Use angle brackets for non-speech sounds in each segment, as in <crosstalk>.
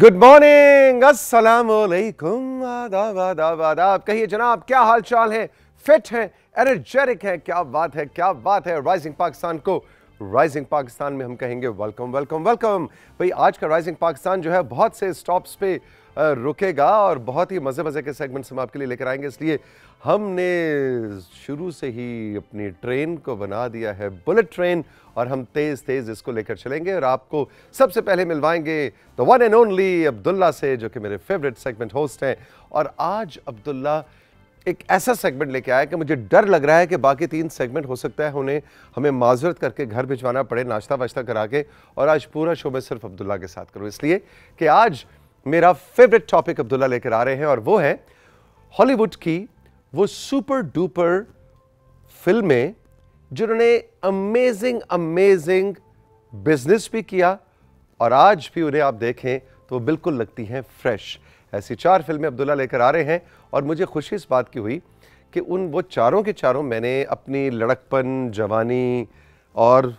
Good morning असलकुम वालेकुम आदाब आदाब आदाब कहिए जनाब क्या हाल चाल है फिट है एनर्जेटिक है क्या बात है क्या बात है राइजिंग पाकिस्तान को राइजिंग पाकिस्तान में हम कहेंगे वेलकम वेलकम वेलकम भाई आज का राइजिंग पाकिस्तान जो है बहुत से स्टॉप्स पे रुकेगा और बहुत ही मज़े मज़े के सेगमेंट्स हम आपके लिए लेकर आएंगे इसलिए हमने शुरू से ही अपनी ट्रेन को बना दिया है बुलेट ट्रेन और हम तेज़ तेज़ इसको लेकर चलेंगे और आपको सबसे पहले मिलवाएंगे the one and only Abdullah से जो कि मेरे फेवरेट सेगमेंट होस्ट हैं और आज अब्दुल्ला एक ऐसा सेगमेंट लेके आया कि मुझे डर लग रहा है कि बाकी तीन सेगमेंट हो सकता है उन्हें हमें माजरत करके घर भिजवाना पड़े नाश्ता वाश्ता करा के और आज पूरा शो मैं सिर्फ अब्दुल्ला के साथ करूँ इसलिए कि आज मेरा फेवरेट टॉपिक अब्दुल्ला लेकर आ रहे हैं और वो है हॉलीवुड की वो सुपर डुपर फिल्में जिन्होंने अमेजिंग अमेजिंग बिजनेस भी किया और आज भी उन्हें आप देखें तो वो बिल्कुल लगती हैं फ्रेश ऐसी चार फिल्में अब्दुल्ला लेकर आ रहे हैं और मुझे खुशी इस बात की हुई कि उन वो चारों के चारों मैंने अपनी लड़कपन जवानी और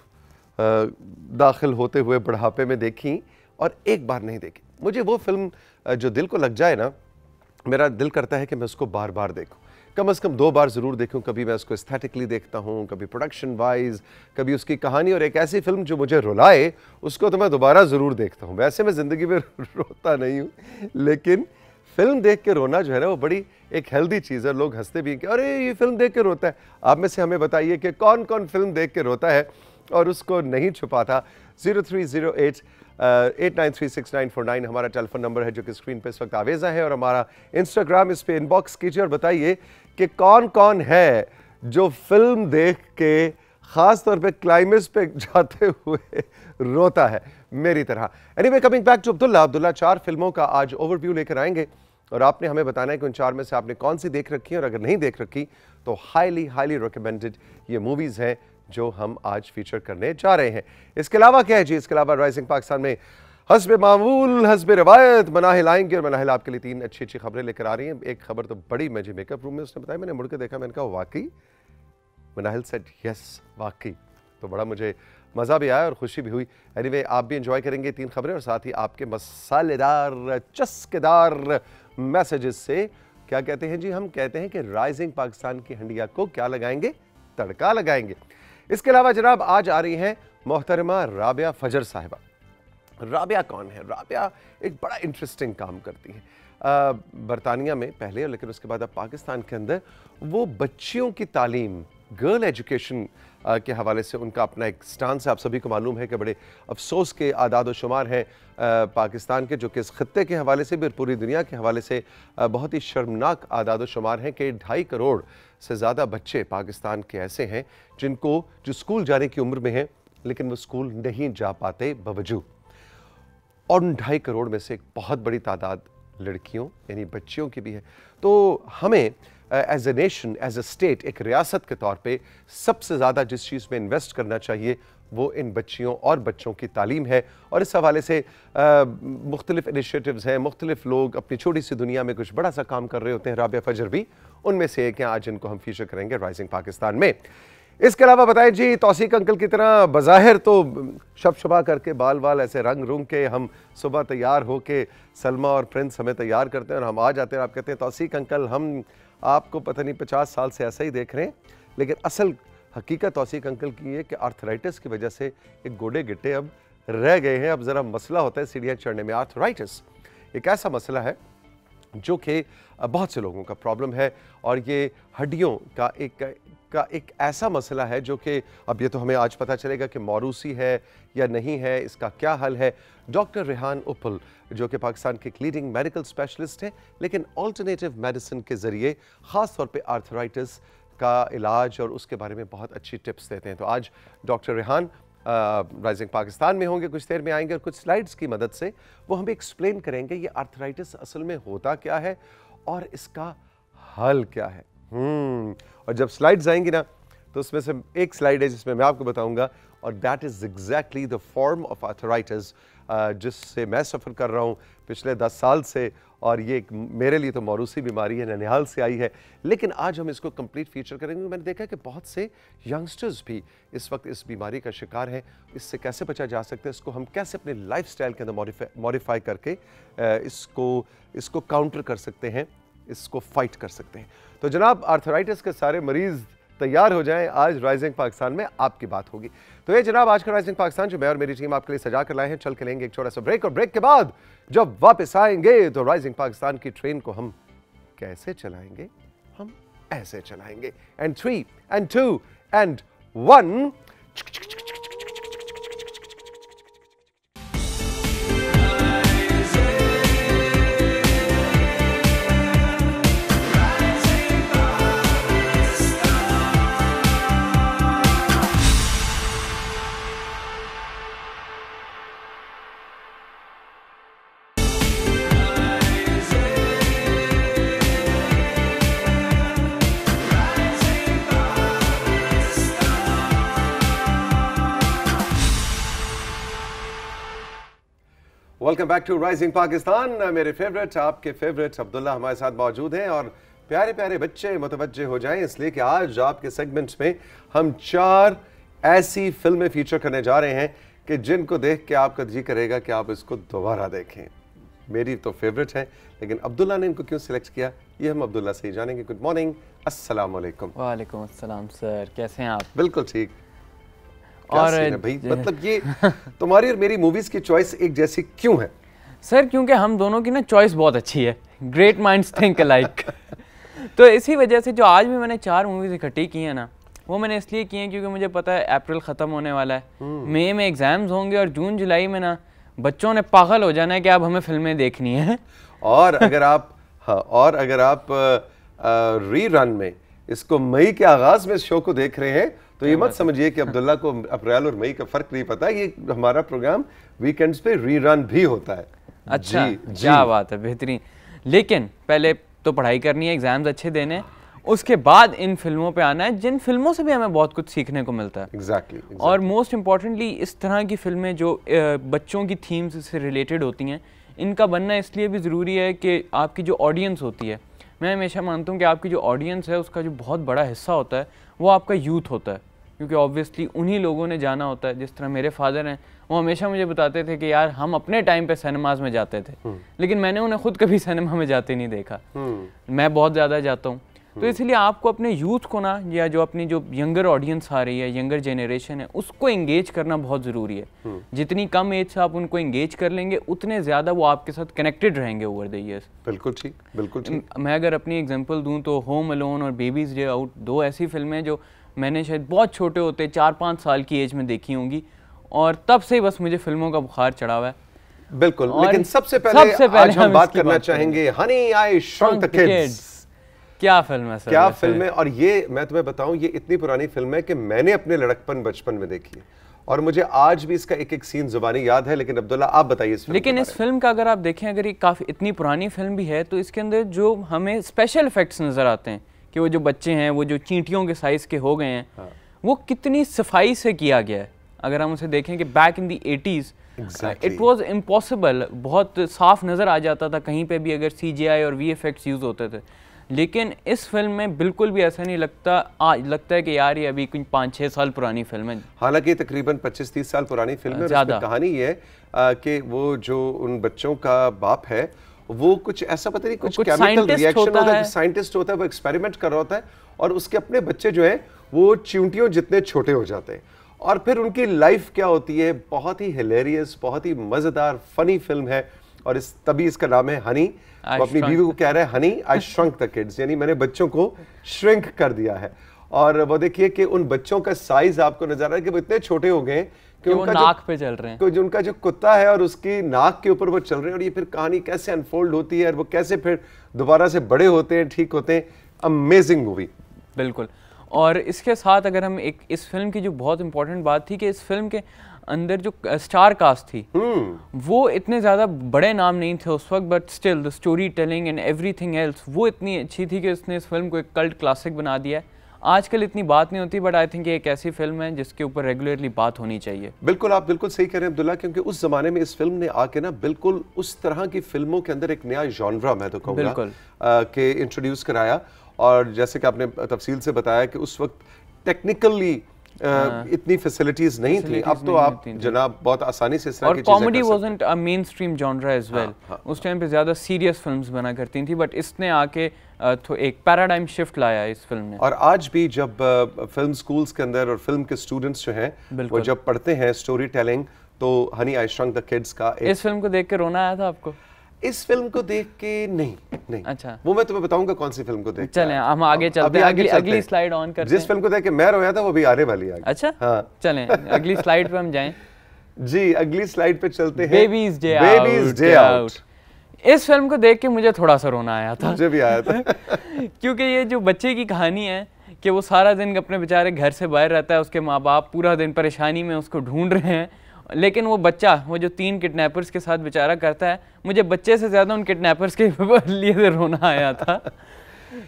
दाखिल होते हुए बुढ़ापे में देखी और एक बार नहीं देखी मुझे वो फिल्म जो दिल को लग जाए ना मेरा दिल करता है कि मैं उसको बार बार देखूँ कम से कम दो बार ज़रूर देखूं कभी मैं उसको स्थेटिकली देखता हूं कभी प्रोडक्शन वाइज कभी उसकी कहानी और एक ऐसी फिल्म जो मुझे रुलाए उसको तो मैं दोबारा ज़रूर देखता हूं वैसे मैं ज़िंदगी में <laughs> रोता नहीं हूं लेकिन फिल्म देख के रोना जो है ना वो बड़ी एक हेल्दी चीज़ है लोग हंसते भी हैं कि अरे ये फिल्म देख के रोता है आप में से हमें बताइए कि कौन कौन फिल्म देख के रोता है और उसको नहीं छुपाता zero three zero eight eight nine three six nine four nine हमारा टेलीफोन नंबर है जो कि स्क्रीन पे इस वक्त आवेजा है और हमारा इंस्टाग्राम इस पर इनबॉक्स कीजिए और बताइए कि कौन कौन है जो फिल्म देख के ख़ास तौर पे क्लाइमेक्स पे जाते <laughs> हुए रोता है मेरी तरह anyway coming back to Abdullah Abdullah चार फिल्मों का आज ओवरव्यू लेकर आएंगे और आपने हमें बताना है कि उन चार में से आपने कौन सी देख रखी है और अगर नहीं देख रखी तो हाईली हाईली रिकमेंडेड ये मूवीज़ हैं जो हम आज फीचर करने जा रहे हैं इसके अलावा क्या है जी इसके अलावा राइजिंग पाकिस्तान में हसब मामूल हसब रवायत मनाहिल आएंगे और मनाहिल आपके लिए तीन अच्छी अच्छी खबरें लेकर आ रही हैं एक खबर तो बड़ी जी मेकअप रूम में उसने बताया मैंने मुड़ के देखा मैंने कहा वाकई मनाहिल सेट यस वाकई तो बड़ा मुझे मज़ा भी आया और खुशी भी हुई एनी anyway, आप भी इंजॉय करेंगे तीन खबरें और साथ ही आपके मसालेदार चस्केदार मैसेजेस से क्या कहते हैं जी हम कहते हैं कि राइजिंग पाकिस्तान की हंडिया को क्या लगाएंगे तड़का लगाएंगे इसके अलावा जनाब आज आ रही हैं मोहतरमा राबिया फजर साहिबा राबिया कौन है राबिया एक बड़ा इंटरेस्टिंग काम करती हैं बरतानिया में पहले लेकिन उसके बाद अब पाकिस्तान के अंदर वो बच्चियों की तालीम गर्ल एजुकेशन uh, के हवाले से उनका अपना एक स्टांस है आप सभी को मालूम है कि बड़े अफसोस के आदाद शुमार हैं uh, पाकिस्तान के जो कि इस ख़त्े के हवाले से भी और पूरी दुनिया के हवाले से uh, बहुत ही शर्मनाक आदाद व शुमार हैं कि ढाई करोड़ से ज़्यादा बच्चे पाकिस्तान के ऐसे हैं जिनको जो स्कूल जाने की उम्र में हैं लेकिन वो स्कूल नहीं जा पाते बावजूद और उन ढाई करोड़ में से एक बहुत बड़ी तादाद लड़कियों यानी बच्चियों की भी है तो हमें as a nation as a state एक रियासत के तौर पे सबसे ज़्यादा जिस चीज़ में इन्वेस्ट करना चाहिए वो इन बच्चियों और बच्चों की तालीम है और इस हवाले से मुख्तलिफ इनिशिएटिव्स हैं मुख्तलिफ लोग अपनी छोटी सी दुनिया में कुछ बड़ा सा काम कर रहे होते हैं राबिया फजर भी उनमें से एक हैं आज इनको हम फीचर करेंगे राइजिंग पाकिस्तान में इसके अलावा बताएं जी तोसीक अंकल की तरह बज़ाहिर तो शब शबा करके बाल वाल ऐसे रंग रुंग के हम सुबह तैयार हो के सलमा और प्रिंस हमें तैयार करते हैं और हम आ जाते हैं आप कहते हैं तोसीक अंकल हम आपको पता नहीं पचास साल से ऐसा ही देख रहे हैं लेकिन असल हकीकत तोसीक अंकल की है कि आर्थराइटिस की वजह से एक गोडे गिट्टे अब रह गए हैं अब ज़रा मसला होता है सीढ़ियाँ चढ़ने में आर्थराइटिस एक ऐसा मसला है जो कि बहुत से लोगों का प्रॉब्लम है और ये हड्डियों का एक का एक ऐसा मसला है जो कि अब ये तो हमें आज पता चलेगा कि मौरूसी है या नहीं है इसका क्या हल है डॉक्टर रेहान उपल जो कि पाकिस्तान के एक लीडिंग मेडिकल स्पेशलिस्ट हैं लेकिन ऑल्टरनेटिव मेडिसिन के ज़रिए ख़ास तौर पे आर्थराइटिस का इलाज और उसके बारे में बहुत अच्छी टिप्स देते हैं तो आज डॉक्टर रेहान राइजिंग पाकिस्तान में होंगे कुछ देर में आएंगे और कुछ स्लाइड्स की मदद से वो हमें एक्सप्लेन करेंगे ये आर्थराइटिस असल में होता क्या है और इसका हल क्या है और जब स्लाइड्स आएंगी ना तो उसमें से एक स्लाइड है जिसमें मैं आपको बताऊंगा और that is exactly the form of arthritis जिससे मैं सफ़र कर रहा हूँ पिछले दस साल से और ये एक मेरे लिए तो मौरूसी बीमारी है ननिहाल से आई है लेकिन आज हम इसको कंप्लीट फीचर करेंगे मैंने देखा कि बहुत से यंगस्टर्स भी इस वक्त इस बीमारी का शिकार हैं इससे कैसे बचा जा सकता है इसको हम कैसे अपने लाइफ के अंदर मॉडिफाई करके uh, इसको इसको काउंटर कर सकते हैं इसको फाइट कर सकते हैं तो जनाब आर्थराइटिस के सारे मरीज़ तैयार हो जाएं आज राइजिंग पाकिस्तान में आपकी बात होगी तो ये जनाब आज का राइजिंग पाकिस्तान जो मैं और मेरी टीम आपके लिए सजा कर लाए हैं चल के लेंगे एक छोटा सा ब्रेक और ब्रेक के बाद जब वापस आएंगे तो राइजिंग पाकिस्तान की ट्रेन को हम कैसे चलाएंगे हम ऐसे चलाएंगे and three and two and one welcome back to rising Pakistan मेरे फेवरेट आपके फेवरेट अब्दुल्ला हमारे साथ मौजूद हैं और प्यारे प्यारे बच्चे मुतवजह हो जाएं इसलिए कि आज आपके सेगमेंट में हम चार ऐसी फिल्में फीचर करने जा रहे हैं कि जिनको देख के आपका जी करेगा कि आप इसको दोबारा देखें मेरी तो फेवरेट है लेकिन अब्दुल्ला ने इनको क्यों सिलेक्ट किया ये हम अब्दुल्ला से ही जानेंगे गुड मॉर्निंग असल वालेकुम सर कैसे हैं आप बिल्कुल ठीक और भाई मतलब ये तुम्हारी और मेरी मूवीज की चॉइस एक जैसी क्यों है सर क्योंकि हम दोनों की ना चॉइस बहुत अच्छी है ग्रेट माइंड्स थिंक लाइक तो इसी वजह से जो आज भी मैंने चार मूवीज इकट्ठी की हैं ना वो मैंने इसलिए किए हैं क्योंकि मुझे पता है अप्रैल ख़त्म होने वाला है मई हम्म। में एग्ज़ाम्स होंगे और जून जुलाई में ना बच्चों ने पागल हो जाना है कि अब हमें फिल्में देखनी है और <laughs> अगर आप हाँ, और अगर आप री रन में इसको मई के आगाज़ में शो को देख रहे हैं तो ये मत समझिए कि हाँ। अब्दुल्ला को अप्रैल और मई का फर्क नहीं पता ये हमारा प्रोग्राम वीकेंड्स पे रीरन भी होता है अच्छा क्या बात है बेहतरीन लेकिन पहले तो पढ़ाई करनी है एग्जाम्स अच्छे देने उसके बाद इन फिल्मों पे आना है जिन फिल्मों से भी हमें बहुत कुछ सीखने को मिलता है exactly, exactly. और मोस्ट इम्पॉर्टेंटली इस तरह की फिल्में जो बच्चों की थीम्स से रिलेटेड होती हैं इनका बनना इसलिए भी ज़रूरी है कि आपकी जो ऑडियंस होती है मैं हमेशा मानता हूँ कि आपकी जो ऑडियंस है उसका जो बहुत बड़ा हिस्सा होता है वो आपका यूथ होता है क्योंकि ऑब्वियसली उन्हीं लोगों ने जाना होता है जिस तरह मेरे फादर हैं वो हमेशा मुझे बताते थे कि यार हम अपने टाइम पे सिनेमाज में जाते थे हम्म। लेकिन मैंने उन्हें खुद कभी सिनेमा में जाते नहीं देखा हम्म। मैं बहुत ज़्यादा जाता हूँ तो हम्म। इसलिए आपको अपने यूथ को ना या जो अपनी जो यंगर ऑडियंस आ रही है यंगर जनरेशन है उसको एंगेज करना बहुत ज़रूरी है जितनी कम एज से आप उनको एंगेज कर लेंगे उतने ज़्यादा वो आपके साथ कनेक्टेड रहेंगे ओवर द ईयर्स बिल्कुल ठीक बिल्कुल ठीक मैं अगर अपनी एग्जांपल दूं तो होम अलोन और बेबीज डे आउट दो ऐसी फिल्में जो मैंने शायद बहुत छोटे होते चार पाँच साल की एज में देखी होंगी और तब से बस मुझे फिल्मों का बुखार चढ़ा हुआ है बिल्कुल लेकिन सबसे पहले, सब पहले आज हम, बात करना बात चाहेंगे हनी आई शंक किड्स क्या फिल्म है सर क्या फिल्म है और ये मैं तुम्हें बताऊं ये इतनी पुरानी फिल्म है कि मैंने अपने लड़कपन बचपन में देखी है और मुझे आज भी इसका एक एक सीन जुबानी याद है लेकिन अब्दुल्ला आप बताइए इस फिल्म लेकिन इस फिल्म का अगर आप देखें अगर ये काफ़ी इतनी पुरानी फिल्म भी है तो इसके अंदर जो हमें स्पेशल इफेक्ट्स नज़र आते हैं कि वो जो बच्चे हैं वो जो चींटियों के साइज़ के हो गए हैं हाँ। वो कितनी सफाई से किया गया है अगर हम उसे देखें कि back in the eighties it was impossible बहुत साफ नज़र आ जाता था कहीं पे भी अगर सी और वी यूज़ होते थे लेकिन इस फिल्म में बिल्कुल भी ऐसा नहीं लगता आज लगता है कि यार ये अभी कुछ पाँच छः साल पुरानी फिल्म है हालांकि तकरीबन पच्चीस तीस साल पुरानी फिल्म हाँ, है ज़्यादा कहानी है कि वो जो उन बच्चों का बाप है वो कुछ ऐसा पता नहीं कुछ, केमिकल रिएक्शन होता है साइंटिस्ट होता है वो एक्सपेरिमेंट कर रहा होता है और उसके अपने बच्चे जो है वो चिंटियों जितने छोटे हो जाते हैं और फिर उनकी लाइफ क्या होती है बहुत ही हिलेरियस बहुत ही मज़ेदार फनी फिल्म है और इस तभी इसका नाम है हनी वो अपनी बीवी को कह रहा है honey I shrunk the kids यानी मैंने बच्चों को श्रिंक कर दिया है और वो देखिए कि उन बच्चों का साइज आपको नजर आ रहा है कि वो इतने छोटे हो गए कि वो नाक पे चल रहे हैं उनका जो कुत्ता है और उसकी नाक के ऊपर वो चल रहे हैं और ये फिर कहानी कैसे अनफोल्ड होती है और वो कैसे फिर दोबारा से बड़े होते हैं ठीक होते हैं अमेजिंग मूवी बिल्कुल और इसके साथ अगर हम एक इस फिल्म की जो बहुत इंपॉर्टेंट बात थी कि इस फिल्म के अंदर जो स्टार कास्ट थी हम्म। वो इतने ज़्यादा बड़े नाम नहीं थे उस वक्त but still the story telling and everything else वो इतनी अच्छी थी कि उसने इस फिल्म को एक कल्ट क्लासिक बना दिया है आजकल इतनी बात नहीं होती बट आई थिंक एक ऐसी फिल्म है जिसके ऊपर रेगुलरली बात होनी चाहिए बिल्कुल आप बिल्कुल सही कह रहे हैं अब्दुल्ला क्योंकि उस जमाने में इस फिल्म ने आके ना बिल्कुल उस तरह की फिल्मों के अंदर एक नया जॉनरा मैं तो कहूँगा के इंट्रोड्यूस कराया और जैसे कि आपने तफसील से बताया कि उस वक्त टेक्निकली आ, हाँ। इतनी फैसिलिटीज नहीं थी अब तो आप जनाब बहुत आसानी से और comedy wasn't a mainstream genre as well उस टाइम पे ज्यादा सीरियस फिल्म्स बना करती थी बट इसने आके तो एक पैराडाइम शिफ्ट लाया इस फिल्म ने और आज भी जब फिल्म स्कूल्स के अंदर और फिल्म के स्टूडेंट्स जो हैं वो जब पढ़ते हैं स्टोरी टेलिंग तो honey I shrunk the kids का इस फिल्म को देख के रोना आया था आपको इस फिल्म को देख के नहीं नहीं अच्छा वो मैं तुम्हें बताऊंगा कौन सी फिल्म को देख चले हम आगे चलते हैं अगली अगली स्लाइड ऑन कर जिस फिल्म को देख के मैं रोया था वो भी आने वाली है अच्छा हाँ चले अगली स्लाइड पे हम जाएं जी अगली स्लाइड पे चलते हैं babies day babies day out इस फिल्म को देख के मुझे थोड़ा सा रोना आया था मुझे भी आया था <laughs> क्योंकि ये जो बच्चे की कहानी है कि वो सारा दिन अपने बेचारे घर से बाहर रहता है उसके माँ बाप पूरा दिन परेशानी में उसको ढूंढ रहे हैं लेकिन वो बच्चा वो जो तीन किडनैपर्स के साथ बेचारा करता है मुझे बच्चे से ज़्यादा उन किडनैपर्स के <laughs> लिए रोना आया था <laughs>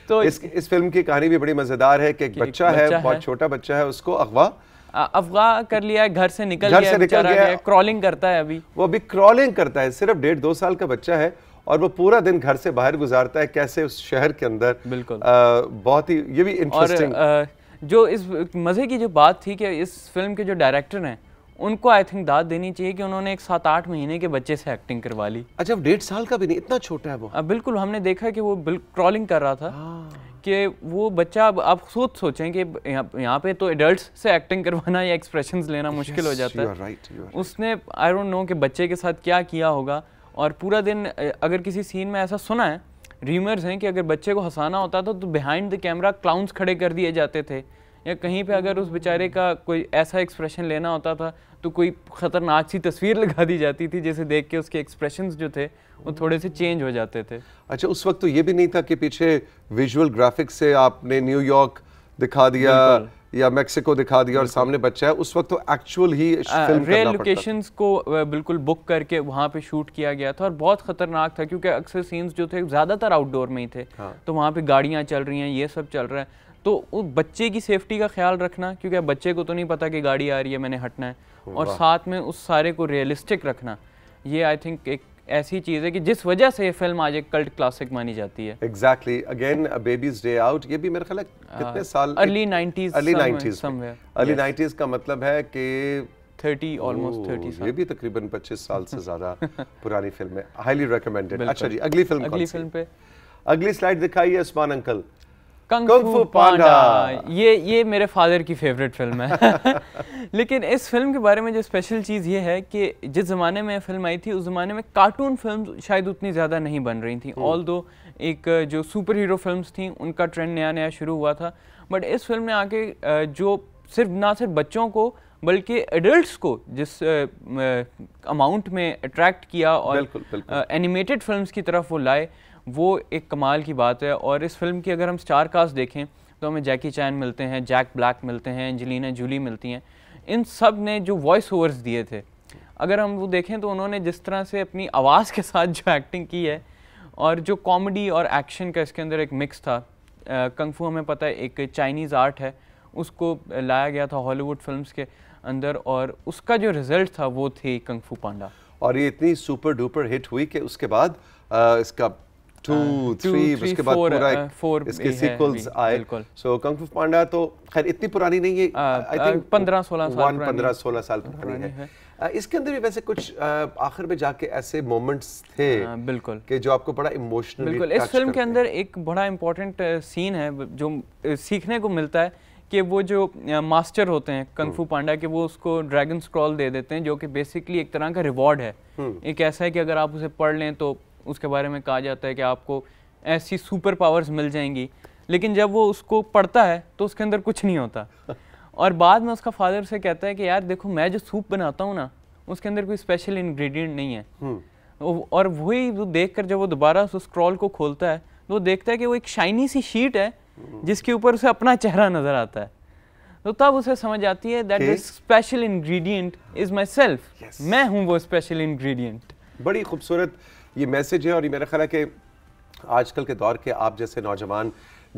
तो इस इस फिल्म की कहानी भी बड़ी मज़ेदार है कि एक बच्चा, है बहुत छोटा बच्चा है उसको अगवा अफवाह कर लिया है घर से निकल घर गया, निकल गया, गया क्रॉलिंग करता है अभी वो अभी क्रॉलिंग करता है सिर्फ डेढ़ दो साल का बच्चा है और वो पूरा दिन घर से बाहर गुजारता है कैसे उस शहर के अंदर बिल्कुल आ, बहुत ही ये भी इंटरेस्टिंग जो इस मज़े की जो बात थी कि इस फिल्म के जो डायरेक्टर हैं उनको आई थिंक दाद देनी चाहिए कि उन्होंने एक सात आठ महीने के बच्चे से एक्टिंग करवा ली अच्छा डेढ़ साल का भी नहीं इतना छोटा है वो आ, बिल्कुल हमने देखा कि वो क्रॉलिंग कर रहा था हाँ। कि वो बच्चा अब आप खुद सोचें कि यहाँ पे तो एडल्ट से एक्टिंग करवाना या एक्सप्रेशन लेना मुश्किल हो जाता है right, right. उसने आई डोंट नो कि बच्चे के साथ क्या किया होगा और पूरा दिन अगर किसी सीन में ऐसा सुना है रीमर्स हैं कि अगर बच्चे को हंसाना होता था तो बिहाइंड द कैमरा क्लाउंस खड़े कर दिए जाते थे या कहीं पे अगर उस बेचारे का कोई ऐसा एक्सप्रेशन लेना होता था तो कोई ख़तरनाक सी तस्वीर <laughs> लगा दी जाती थी जिसे देख के उसके एक्सप्रेशन जो थे वो थोड़े से चेंज हो जाते थे अच्छा उस वक्त तो ये भी नहीं था कि पीछे विजुअल ग्राफिक्स से आपने न्यूयॉर्क दिखा दिया या मेक्सिको दिखा दिया और सामने बच्चा है उस वक्त तो एक्चुअल ही रेल लोकेशन को बिल्कुल बुक करके वहाँ पे शूट किया गया था और बहुत खतरनाक था क्योंकि अक्सर सीन्स जो थे ज़्यादातर आउटडोर में ही थे हाँ। तो वहाँ पे गाड़ियाँ चल रही हैं ये सब चल रहा है तो उस बच्चे की सेफ्टी का ख्याल रखना क्योंकि अब बच्चे को तो नहीं पता कि गाड़ी आ रही है मैंने हटना है और साथ में उस सारे को रियलिस्टिक रखना ये आई थिंक एक ऐसी चीज़ है कि जिस वजह से ये फिल्म आज एक कल्ट क्लासिक मानी जाती है exactly again baby's day out ये भी मेरे ख्याल कितने साल early nineties early nineties early nineties का मतलब है कि थर्टी ऑलमोस्ट थर्टी ये भी तकरीबन पच्चीस साल से ज़्यादा <laughs> पुरानी फिल्म है हाईली रिकमेंडेड अच्छा जी अगली फिल्म अगली फिल्म पे अगली स्लाइड दिखाई है Usman uncle kung, kung panda ये ये मेरे फादर की फेवरेट फिल्म है <laughs> लेकिन इस फिल्म के बारे में जो स्पेशल चीज़ ये है कि जिस ज़माने में फिल्म आई थी उस ज़माने में कार्टून फिल्म शायद उतनी ज़्यादा नहीं बन रही थी ऑल दो एक जो सुपर हीरो फिल्म थी उनका ट्रेंड नया नया शुरू हुआ था बट इस फिल्म ने आके जो सिर्फ ना सिर्फ बच्चों को बल्कि एडल्ट्स को जिस अमाउंट में अट्रैक्ट किया और एनिमेटेड फिल्म्स की तरफ वो लाए वो एक कमाल की बात है और इस फिल्म की अगर हम स्टार कास्ट देखें तो हमें जैकी चैन मिलते हैं जैक ब्लैक मिलते हैं एंजलिना जूली मिलती हैं इन सब ने जो वॉइस ओवर्स दिए थे अगर हम वो देखें तो उन्होंने जिस तरह से अपनी आवाज़ के साथ जो एक्टिंग की है और जो कॉमेडी और एक्शन का इसके अंदर एक मिक्स था कंगफू हमें पता है एक चाइनीज़ आर्ट है उसको लाया गया था हॉलीवुड फिल्म्स के अंदर और उसका जो रिज़ल्ट था वो थी कंगफू पांडा और ये इतनी सुपर डुपर हिट हुई कि उसके बाद आ, इसका टू थ्री ah, उसके बाद पूरा फोर ah, इसके सीक्वल्स आए सो कंग फू पांडा तो खैर इतनी पुरानी नहीं है आई ah, थिंक पंद्रह सोलह साल पंद्रह सोलह साल पुरानी है इसके अंदर भी वैसे कुछ आखिर में जाके ऐसे मोमेंट्स थे बिल्कुल कि जो आपको बड़ा इमोशनल बिल्कुल इस फिल्म के अंदर एक बड़ा इम्पोर्टेंट सीन है जो सीखने को मिलता है कि वो जो मास्टर होते हैं कंगफू पांडा hmm. के वो उसको ड्रैगन स्क्रॉल दे देते हैं जो कि बेसिकली एक तरह का रिवॉर्ड है hmm. एक ऐसा है कि अगर आप उसे पढ़ लें तो उसके बारे में कहा जाता है कि आपको ऐसी सुपर पावर्स मिल जाएंगी लेकिन जब वो उसको पढ़ता है तो उसके अंदर कुछ नहीं होता <laughs> और बाद में उसका फादर से कहता है कि यार देखो मैं जो सूप बनाता हूँ ना उसके अंदर कोई स्पेशल इन्ग्रीडियंट नहीं है हम्म। और वही वो देख कर जब वो दोबारा उस स्क्रॉल को खोलता है तो देखता है कि वो एक शाइनी सी शीट है हम्म। जिसके ऊपर उसे अपना चेहरा नज़र आता है तो तब उसे समझ आती है that this special ingredient is myself मैं हूँ वो स्पेशल इंग्रेडिएंट बड़ी खूबसूरत ये मैसेज है और ये मेरा ख्याल है कि आजकल के दौर के आप जैसे नौजवान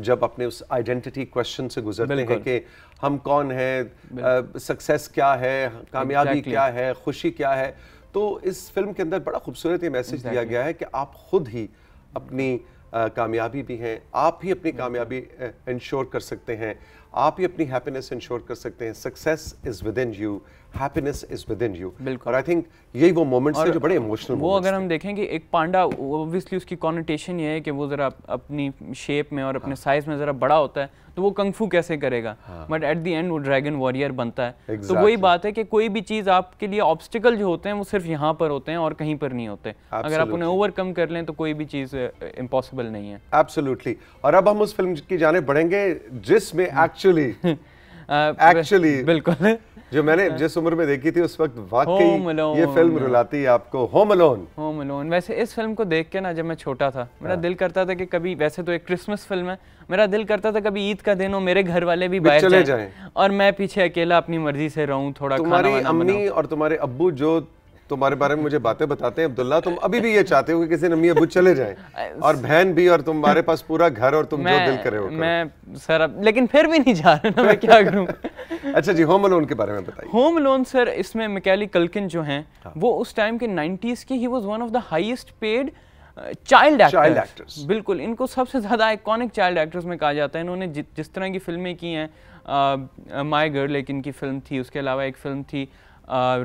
जब अपने उस आइडेंटिटी क्वेश्चन से गुजरते हैं कि हम कौन हैं सक्सेस क्या है कामयाबी exactly. क्या है खुशी क्या है तो इस फिल्म के अंदर बड़ा खूबसूरत ये मैसेज exactly. दिया गया है कि आप खुद ही अपनी कामयाबी भी हैं आप ही अपनी कामयाबी इंश्योर कर सकते हैं आप ही अपनी हैप्पीनेस इंश्योर कर सकते हैं success is within you happiness is within you और आई थिंक यही वो मोमेंट्स हैं जो बड़े इमोशनल वो अगर हम देखें कि एक पांडा ऑब्वियसली उसकी कॉन्टेशन ये है कि वो ज़रा अपनी शेप में और अपने साइज हाँ। में ज़रा बड़ा होता है तो वो कंगफू कैसे करेगा बट एट द एंड वो ड्रैगन वॉरियर बनता है तो exactly. तो वही बात है कि कोई भी चीज़ आपके लिए ऑब्स्टिकल जो होते हैं वो सिर्फ यहाँ पर होते हैं और कहीं पर नहीं होते Absolutely. अगर आप उन्हें ओवरकम कर लें तो कोई भी चीज़ इम्पॉसिबल नहीं है एब्सोल्युटली और अब हम उस फिल्म की जाने बढ़ेंगे जिसमें एक्चुअली एक्चुअली बिल्कुल जो मैंने अच्छा। जिस उम्र में देखी थी उस वक्त वाकई ये फिल्म रुलाती है आपको होम अलोन होम अलोन वैसे इस फिल्म को देख के ना जब मैं छोटा था मेरा हाँ। दिल करता था कि कभी वैसे तो एक क्रिसमस फिल्म है मेरा दिल करता था कभी ईद का दिन हो मेरे घर वाले भी बाहर चले जाएं और मैं पीछे अकेला अपनी मर्जी से रहूं थोड़ा तुम्हारी अम्मी और तुम्हारे अब्बू जो तुम्हारे बारे में मुझे बातें बताते हैं अब्दुल्ला तुम अभी भी ये चाहते हो कि किसी नमी अबू चले जाएं <laughs> और बहन भी और तुम्हारे पास पूरा घर और तुम मैं, जो दिल करे हो मैं सर अब लेकिन फिर भी नहीं जा रहा ना मैं क्या करूं <laughs> अच्छा जी होम लोन के बारे में बताइए होम लोन सर इसमें मिकैली कल्किन जो हैं हाँ। वो उस टाइम के 90s की ही was one of the highest paid child actors बिल्कुल इनको सबसे ज़्यादा आइकॉनिक चाइल्ड एक्टर्स में कहा जाता है इन्होंने जिस तरह की फिल्में की हैं माय गर्ल लेकिन की फिल्म थी उसके अलावा एक फिल्म थी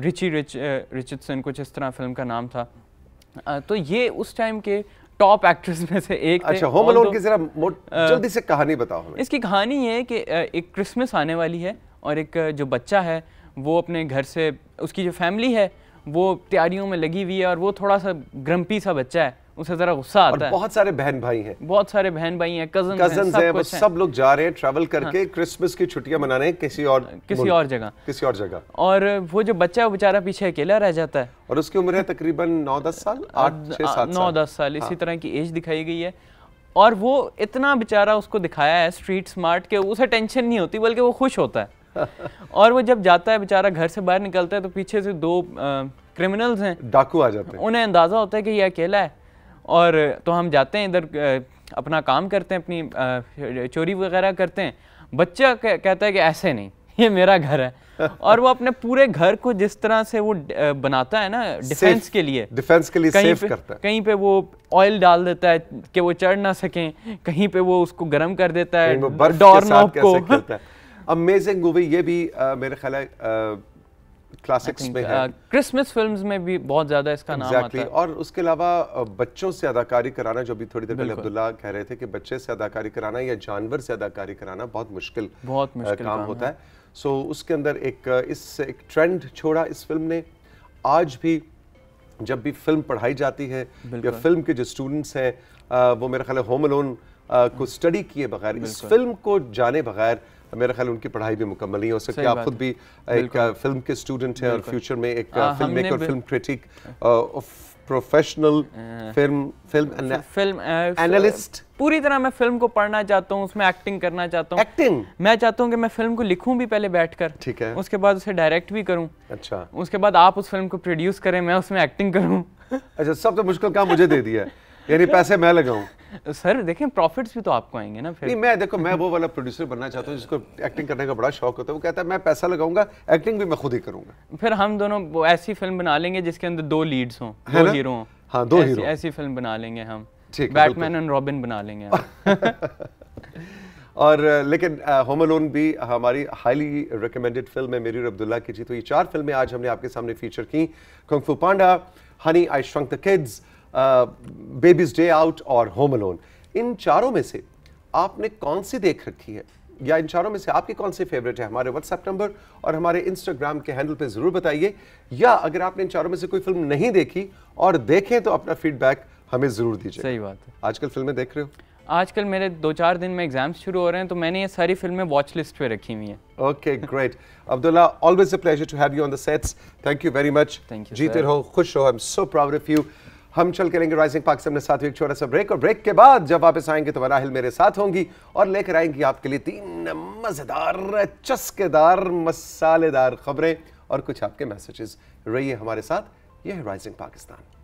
रिची रिच रिचर्डसन कुछ इस तरह फिल्म का नाम था तो ये उस टाइम के टॉप एक्ट्रेस में से एक अच्छा होम अलोन की जरा जल्दी से कहानी बताओ इसकी कहानी है कि एक क्रिसमस आने वाली है और एक जो बच्चा है वो अपने घर से उसकी जो फैमिली है वो तैयारियों में लगी हुई है और वो थोड़ा सा ग्रम्पी सा बच्चा है उसे ज़रा गुस्सा आता है बहुत सारे बहन भाई हैं बहुत सारे बहन भाई हैं कजन कजन हैं बस सब लोग जा रहे हैं ट्रैवल हाँ। करके हाँ। क्रिसमस की छुट्टियां मनाने किसी और किसी और जगह किसी और जगह और वो जो बच्चा है बेचारा पीछे अकेला रह जाता है और उसकी उम्र है तकरीबन नौ दस साल नौ दस साल इसी हाँ। तरह की एज दिखाई गई है और वो इतना बेचारा उसको दिखाया है स्ट्रीट स्मार्ट के उसे टेंशन नहीं होती बल्कि वो खुश होता है <laughs> और वो जब जाता है बेचारा घर से बाहर निकलता है तो पीछे से दो क्रिमिनल्स हैं डाकू आ जाते हैं उन्हें अंदाज़ा होता है कि ये अकेला है और तो हम जाते हैं इधर अपना काम करते हैं अपनी चोरी वगैरह करते हैं बच्चा कहता है कि ऐसे नहीं ये मेरा घर है <laughs> और वो अपने पूरे घर को जिस तरह से वो बनाता है ना डिफेंस के लिए डिफेंस के लिए कहीं सेफ पे, करता है कहीं पे वो ऑयल डाल देता है कि वो चढ़ ना सके कहीं पे वो उसको गर्म कर देता है डोर नॉप को अमेजिंग मूवी ये भी आ, मेरे ख्याल क्लासिक्स में uh, है क्रिसमस फिल्म्स में भी बहुत ज़्यादा इसका exactly. नाम आता है और उसके अलावा बच्चों से अदाकारी कराना जो अभी थोड़ी देर पहले अब्दुल्ला कह रहे थे कि बच्चे से अदाकारी कराना या जानवर से अदाकारी कराना बहुत मुश्किल बहुत मुश्किल काम काम होता है सो so, उसके अंदर एक इस एक ट्रेंड छोड़ा इस फिल्म ने आज भी जब भी फिल्म पढ़ाई जाती है या फिल्म के जो स्टूडेंट्स हैं वो मेरा ख्याल है होम लोन को स्टडी हम्म। किए बगैर इस फिल्म को जाने बगैर मेरा ख्याल उनकी पढ़ाई भी मुकम्मल नहीं हो सकती आप खुद भी एक फिल्म के स्टूडेंट हैं और फ्यूचर में एक film maker film critic professional film film film analyst पूरी तरह मैं फिल्म को पढ़ना चाहता हूँ उसमें एक्टिंग करना चाहता हूँ एक्टिंग मैं चाहता हूँ कि मैं फिल्म को लिखूँ भी पहले बैठकर ठीक है उसके बाद उसे डायरेक्ट भी करूँ अच्छा उसके बाद आप उस फिल्म को प्रोड्यूस करें मैं उसमें एक्टिंग करूँ अच्छा सबसे तो मुश्किल काम मुझे दे दिया है <laughs> यानी पैसे मैं लगाऊं सर देखें प्रॉफिट्स भी तो आपको आएंगे ना फिर नहीं मैं देखो मैं वो वाला प्रोड्यूसर बनना चाहता हूँ जिसको एक्टिंग करने का बड़ा शौक होता है वो कहता है मैं पैसा लगाऊंगा एक्टिंग भी मैं खुद ही करूंगा फिर हम दोनों ऐसी फिल्म बना लेंगे जिसके अंदर दो लीड्स हों दो हीरो हाँ दो हीरो ऐसी फिल्म बना लेंगे हम बैटमैन एंड रॉबिन बना लेंगे <laughs> और लेकिन होम लोन भी हमारी हाईली रिकमेंडेड फिल्म है मेरी अब्दुल्ला की जी तो ये चार फिल्में आज हमने आपके सामने फीचर की kung fu panda honey I shrunk the kids baby's day out और होम अलोन इन चारों में से आपने कौन सी देख रखी है या इन चारों में से आपकी कौन सी फेवरेट है हमारे व्हाट्सएप नंबर और हमारे इंस्टाग्राम के हैंडल पे ज़रूर बताइए या अगर आपने इन चारों में से कोई फिल्म नहीं देखी और देखें तो अपना फीडबैक हमें ज़रूर दीजिए सही बात है आजकल फिल्में देख रहे हो आजकल मेरे दो चार दिन में एग्जाम्स शुरू हो रहे हैं तो मैंने ये सारी फिल्में वॉच लिस्ट पे रखी हुई हैं okay great Abdullah always a pleasure to have you on the sets thank you very much thank you जीते रहो खुश रहो I am so proud of you हम चल करेंगे राइजिंग पाकिस्तान के साथ एक छोटा सा ब्रेक और ब्रेक के बाद जब वापस आएंगे तो वराहिल मेरे साथ होंगी और लेकर आएंगी आपके लिए तीन मज़ेदार चस्केदार मसालेदार खबरें और कुछ आपके मैसेजेस रहिए हमारे साथ यह है राइजिंग पाकिस्तान